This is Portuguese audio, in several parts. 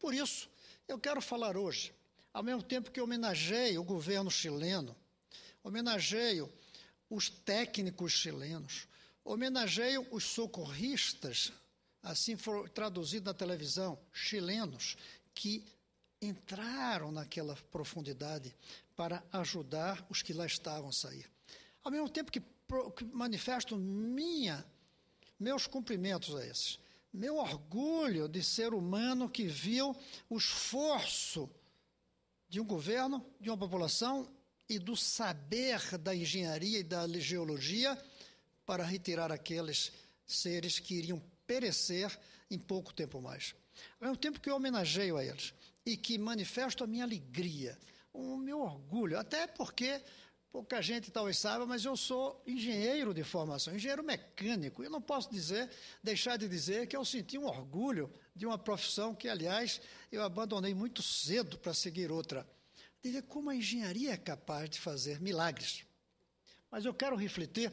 Por isso, eu quero falar hoje, ao mesmo tempo que homenageio o governo chileno, homenageio os técnicos chilenos, homenageio os socorristas, assim foi traduzido na televisão, chilenos, que entraram naquela profundidade para ajudar os que lá estavam a sair. Ao mesmo tempo que, manifesto minha, meus cumprimentos a esses meu orgulho de ser humano que viu o esforço de um governo, de uma população e do saber da engenharia e da geologia para retirar aqueles seres que iriam perecer em pouco tempo mais. Ao é mesmo tempo que eu homenageio a eles e que manifesto a minha alegria, o meu orgulho, até porque Pouca gente talvez saiba, mas eu sou engenheiro de formação, engenheiro mecânico. Eu não posso dizer, deixar de dizer que eu senti um orgulho de uma profissão que, aliás, eu abandonei muito cedo para seguir outra. Dizer como a engenharia é capaz de fazer milagres. Mas eu quero refletir,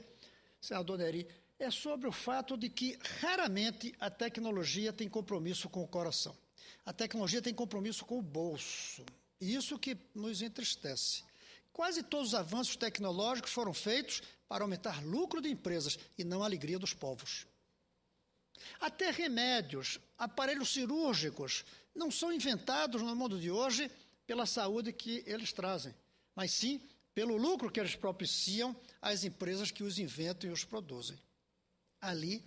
senhor Neri, é sobre o fato de que raramente a tecnologia tem compromisso com o coração. A tecnologia tem compromisso com o bolso. E Isso que nos entristece. Quase todos os avanços tecnológicos foram feitos para aumentar lucro de empresas e não a alegria dos povos. Até remédios, aparelhos cirúrgicos não são inventados no mundo de hoje pela saúde que eles trazem, mas sim pelo lucro que eles propiciam às empresas que os inventam e os produzem. Ali,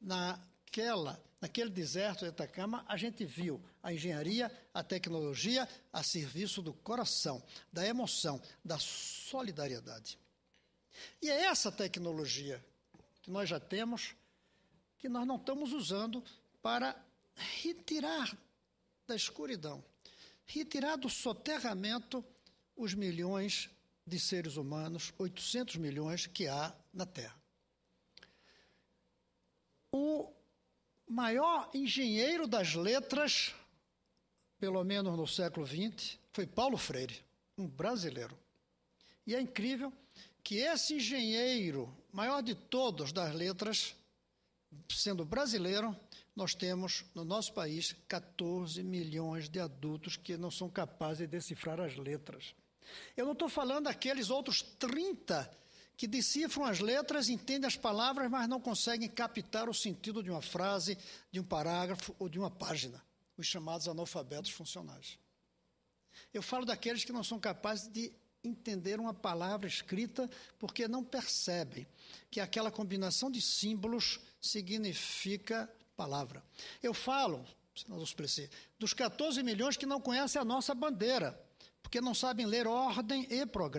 naquela Naquele deserto de Atacama, a gente viu a engenharia, a tecnologia a serviço do coração, da emoção, da solidariedade. E é essa tecnologia que nós já temos que nós não estamos usando para retirar da escuridão, retirar do soterramento os milhões de seres humanos, 800 milhões que há na Terra. O maior engenheiro das letras, pelo menos no século XX, foi Paulo Freire, um brasileiro. E é incrível que esse engenheiro, maior de todos das letras, sendo brasileiro, nós temos no nosso país 14 milhões de adultos que não são capazes de decifrar as letras. Eu não estou falando daqueles outros 30 milhões que decifram as letras, entendem as palavras, mas não conseguem captar o sentido de uma frase, de um parágrafo ou de uma página, os chamados analfabetos funcionais. Eu falo daqueles que não são capazes de entender uma palavra escrita porque não percebem que aquela combinação de símbolos significa palavra. Eu falo, dos 14 milhões que não conhecem a nossa bandeira, porque não sabem ler ordem e progresso.